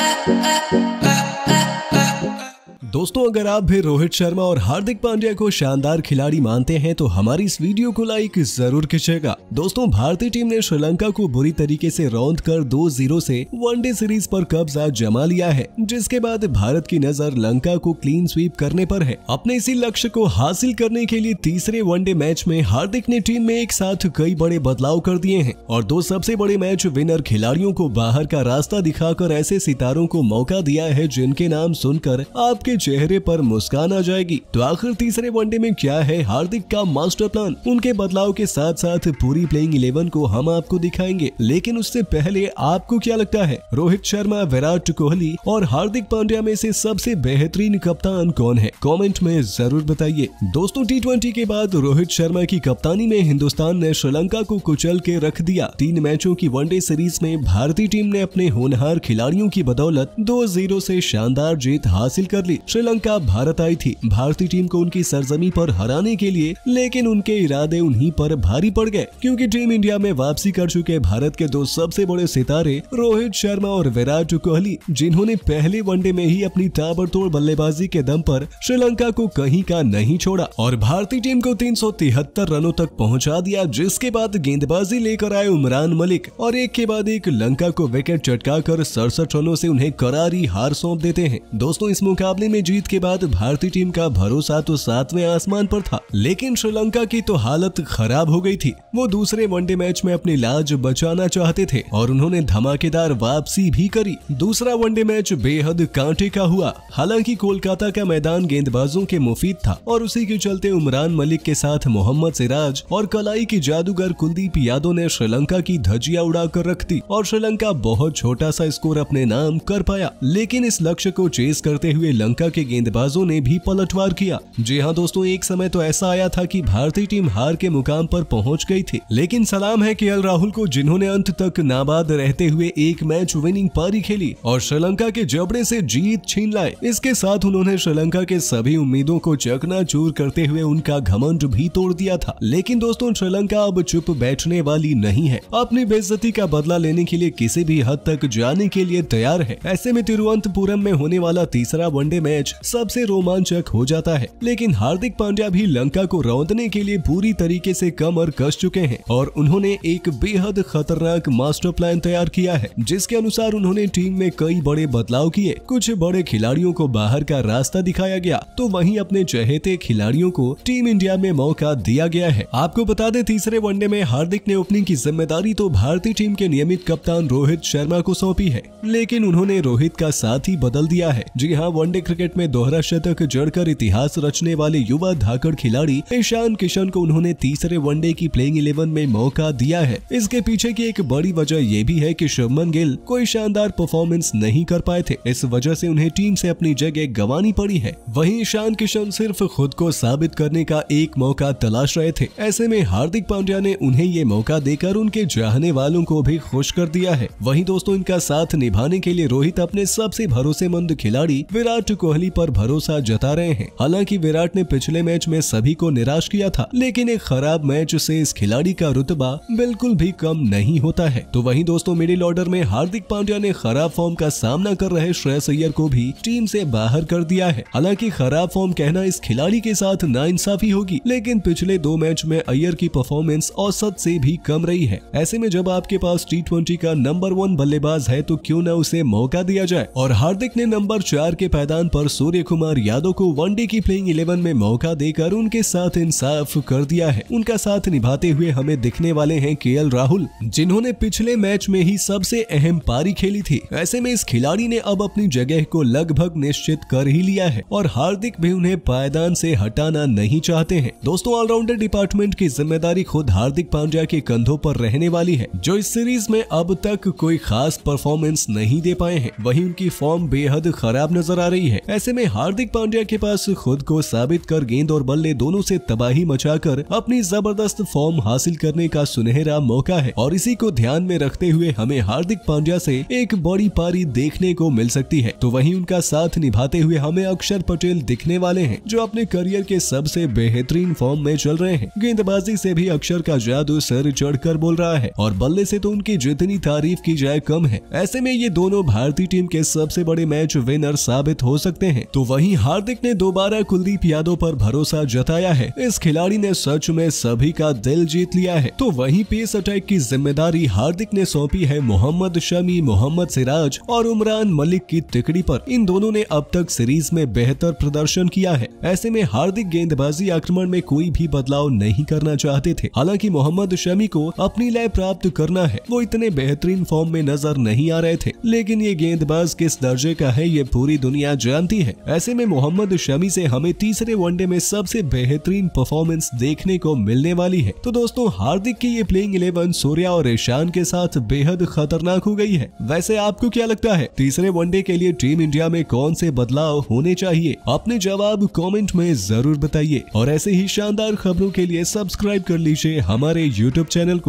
uh, uh. uh. दोस्तों अगर आप भी रोहित शर्मा और हार्दिक पांड्या को शानदार खिलाड़ी मानते हैं तो हमारी इस वीडियो को लाइक जरूर खींचेगा दोस्तों भारतीय टीम ने श्रीलंका को बुरी तरीके से रौंद कर दो जीरो से वनडे सीरीज पर कब्जा जमा लिया है जिसके बाद भारत की नजर लंका को क्लीन स्वीप करने पर है अपने इसी लक्ष्य को हासिल करने के लिए तीसरे वनडे मैच में हार्दिक ने टीम में एक साथ कई बड़े बदलाव कर दिए हैं और दो सबसे बड़े मैच विनर खिलाड़ियों को बाहर का रास्ता दिखाकर ऐसे सितारों को मौका दिया है जिनके नाम सुनकर आपके चेहरे पर मुस्कान आ जाएगी तो आखिर तीसरे वनडे में क्या है हार्दिक का मास्टर प्लान उनके बदलाव के साथ साथ पूरी प्लेइंग इलेवन को हम आपको दिखाएंगे लेकिन उससे पहले आपको क्या लगता है रोहित शर्मा विराट कोहली और हार्दिक पांड्या में ऐसी सबसे बेहतरीन कप्तान कौन है कॉमेंट में जरूर बताइए दोस्तों टी के बाद रोहित शर्मा की कप्तानी में हिंदुस्तान ने श्रीलंका को कुचल के रख दिया तीन मैचों की वनडे सीरीज में भारतीय टीम ने अपने होनहार खिलाड़ियों की बदौलत दो जीरो ऐसी शानदार जीत हासिल कर ली श्रीलंका भारत आई थी भारतीय टीम को उनकी सरजमी पर हराने के लिए लेकिन उनके इरादे उन्हीं पर भारी पड़ गए क्योंकि टीम इंडिया में वापसी कर चुके भारत के दो सबसे बड़े सितारे रोहित शर्मा और विराट कोहली जिन्होंने पहले वनडे में ही अपनी ताबड़तोड़ बल्लेबाजी के दम पर श्रीलंका को कहीं का नहीं छोड़ा और भारतीय टीम को तीन रनों तक पहुँचा दिया जिसके बाद गेंदबाजी लेकर आए उमरान मलिक और एक के बाद एक लंका को विकेट चटका सड़सठ रनों ऐसी उन्हें करारी हार सौंप देते हैं दोस्तों इस मुकाबले में में जीत के बाद भारतीय टीम का भरोसा तो सातवें आसमान पर था लेकिन श्रीलंका की तो हालत खराब हो गई थी वो दूसरे वनडे मैच में अपनी लाज बचाना चाहते थे और उन्होंने धमाकेदार वापसी भी करी दूसरा वनडे मैच बेहद कांटे का हुआ हालांकि कोलकाता का मैदान गेंदबाजों के मुफीद था और उसी के चलते उमरान मलिक के साथ मोहम्मद सिराज और कलाई के जादूगर कुलदीप यादव ने श्रीलंका की धजिया उड़ाकर रख दी और श्रीलंका बहुत छोटा सा स्कोर अपने नाम कर पाया लेकिन इस लक्ष्य को चेस करते हुए लंका के गेंदबाजों ने भी पलटवार किया जी हाँ दोस्तों एक समय तो ऐसा आया था कि भारतीय टीम हार के मुकाम पर पहुंच गई थी लेकिन सलाम है के राहुल को जिन्होंने अंत तक नाबाद रहते हुए एक मैच विनिंग पारी खेली और श्रीलंका के जबड़े से जीत छीन लाए इसके साथ उन्होंने श्रीलंका के सभी उम्मीदों को चूर करते हुए उनका घमंड भी तोड़ दिया था लेकिन दोस्तों श्रीलंका अब चुप बैठने वाली नहीं है अपनी बेजती का बदला लेने के लिए किसी भी हद तक जाने के लिए तैयार है ऐसे में तिरुवंतपुरम में होने वाला तीसरा वनडे मैच मैच सबसे रोमांचक हो जाता है लेकिन हार्दिक पांड्या भी लंका को रौंदने के लिए पूरी तरीके से कमर कस चुके हैं और उन्होंने एक बेहद खतरनाक मास्टर प्लान तैयार किया है जिसके अनुसार उन्होंने टीम में कई बड़े बदलाव किए कुछ बड़े खिलाड़ियों को बाहर का रास्ता दिखाया गया तो वही अपने चहेते खिलाड़ियों को टीम इंडिया में मौका दिया गया है आपको बता दें तीसरे वनडे में हार्दिक ने ओपनिंग की जिम्मेदारी तो भारतीय टीम के नियमित कप्तान रोहित शर्मा को सौंपी है लेकिन उन्होंने रोहित का साथ ही बदल दिया है जी हाँ वनडे क्रिकेट क्रिकेट में दोहरा शतक जड़कर इतिहास रचने वाले युवा धाकड़ खिलाड़ी ईशान किशन को उन्होंने तीसरे वनडे की प्लेइंग इलेवन में मौका दिया है इसके पीछे की एक बड़ी वजह ये भी है कि शुभमन गिल कोई शानदार परफॉर्मेंस नहीं कर पाए थे इस वजह से उन्हें टीम से अपनी जगह गंवानी पड़ी है वही ईशान किशन सिर्फ खुद को साबित करने का एक मौका तलाश रहे थे ऐसे में हार्दिक पांड्या ने उन्हें ये मौका देकर उनके चाहने वालों को भी खुश कर दिया है वहीं दोस्तों इनका साथ निभाने के लिए रोहित अपने सबसे भरोसेमंद खिलाड़ी विराट कोहली कोहली पर भरोसा जता रहे हैं हालांकि विराट ने पिछले मैच में सभी को निराश किया था लेकिन एक खराब मैच से इस खिलाड़ी का रुतबा बिल्कुल भी कम नहीं होता है तो वही दोस्तों मिडिल ऑर्डर में हार्दिक पांड्या ने खराब फॉर्म का सामना कर रहे श्रेयस अयर को भी टीम से बाहर कर दिया है हालांकि खराब फॉर्म कहना इस खिलाड़ी के साथ ना होगी लेकिन पिछले दो मैच में अयर की परफॉर्मेंस औसत से भी कम रही है ऐसे में जब आपके पास टी का नंबर वन बल्लेबाज है तो क्यूँ न उसे मौका दिया जाए और हार्दिक ने नंबर चार के पैदान पर पर सूर्य कुमार यादव को वनडे की प्लेइंग इलेवन में मौका देकर उनके साथ इंसाफ कर दिया है उनका साथ निभाते हुए हमें दिखने वाले हैं के राहुल जिन्होंने पिछले मैच में ही सबसे अहम पारी खेली थी ऐसे में इस खिलाड़ी ने अब अपनी जगह को लगभग निश्चित कर ही लिया है और हार्दिक भी उन्हें पायदान से हटाना नहीं चाहते हैं दोस्तों ऑलराउंडर डिपार्टमेंट की जिम्मेदारी खुद हार्दिक पांड्या के कंधों पर रहने वाली है जो इस सीरीज में अब तक कोई खास परफॉर्मेंस नहीं दे पाए हैं वहीं उनकी फॉर्म बेहद खराब नजर आ रही है ऐसे में हार्दिक पांड्या के पास खुद को साबित कर गेंद और बल्ले दोनों से तबाही मचाकर अपनी जबरदस्त फॉर्म हासिल करने का सुनहरा मौका है और इसी को ध्यान में रखते हुए हमें हार्दिक पांड्या से एक बड़ी पारी देखने को मिल सकती है तो वहीं उनका साथ निभाते हुए हमें अक्षर पटेल दिखने वाले हैं जो अपने करियर के सबसे बेहतरीन फॉर्म में चल रहे हैं गेंदबाजी से भी अक्षर का जादू सर चढ़कर बोल रहा है और बल्ले से तो उनकी जितनी तारीफ की जाए कम है ऐसे में ये दोनों भारतीय टीम के सबसे बड़े मैच विनर साबित हो सकते सकते हैं तो वहीं हार्दिक ने दोबारा कुलदीप यादव पर भरोसा जताया है इस खिलाड़ी ने सच में सभी का दिल जीत लिया है तो वहीं पेस अटैक की जिम्मेदारी हार्दिक ने सौंपी है मोहम्मद शमी मोहम्मद सिराज और उमरान मलिक की तिकड़ी पर इन दोनों ने अब तक सीरीज में बेहतर प्रदर्शन किया है ऐसे में हार्दिक गेंदबाजी आक्रमण में कोई भी बदलाव नहीं करना चाहते थे हालांकि मोहम्मद शमी को अपनी लय प्राप्त करना है वो इतने बेहतरीन फॉर्म में नजर नहीं आ रहे थे लेकिन ये गेंदबाज किस दर्जे का है ये पूरी दुनिया जानती बनती है ऐसे में मोहम्मद शमी से हमें तीसरे वनडे में सबसे बेहतरीन परफॉर्मेंस देखने को मिलने वाली है तो दोस्तों हार्दिक की ये प्लेइंग इलेवन सूर्या और ईशान के साथ बेहद खतरनाक हो गई है वैसे आपको क्या लगता है तीसरे वनडे के लिए टीम इंडिया में कौन से बदलाव होने चाहिए अपने जवाब कॉमेंट में जरूर बताइए और ऐसे ही शानदार खबरों के लिए सब्सक्राइब कर लीजिए हमारे यूट्यूब चैनल को